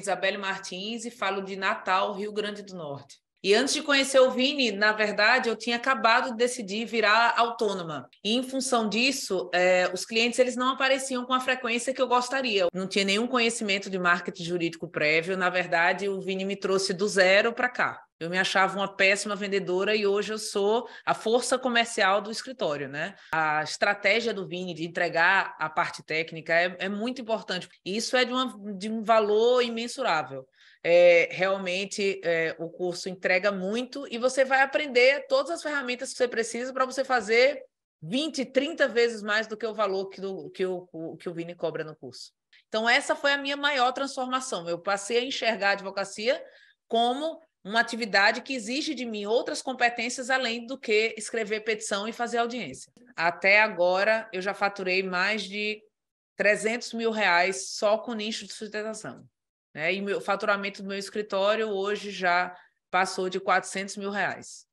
Isabelle Martins e falo de Natal, Rio Grande do Norte. E antes de conhecer o Vini, na verdade, eu tinha acabado de decidir virar autônoma. E em função disso, é, os clientes eles não apareciam com a frequência que eu gostaria. Não tinha nenhum conhecimento de marketing jurídico prévio. Na verdade, o Vini me trouxe do zero para cá. Eu me achava uma péssima vendedora e hoje eu sou a força comercial do escritório, né? A estratégia do Vini de entregar a parte técnica é, é muito importante. Isso é de, uma, de um valor imensurável. É, realmente é, o curso entrega muito e você vai aprender todas as ferramentas que você precisa para você fazer 20, 30 vezes mais do que o valor que, do, que, o, que o Vini cobra no curso. Então, essa foi a minha maior transformação. Eu passei a enxergar a advocacia como uma atividade que exige de mim outras competências além do que escrever petição e fazer audiência. Até agora, eu já faturei mais de 300 mil reais só com nicho de sustentação. Né? E o faturamento do meu escritório hoje já passou de 400 mil reais.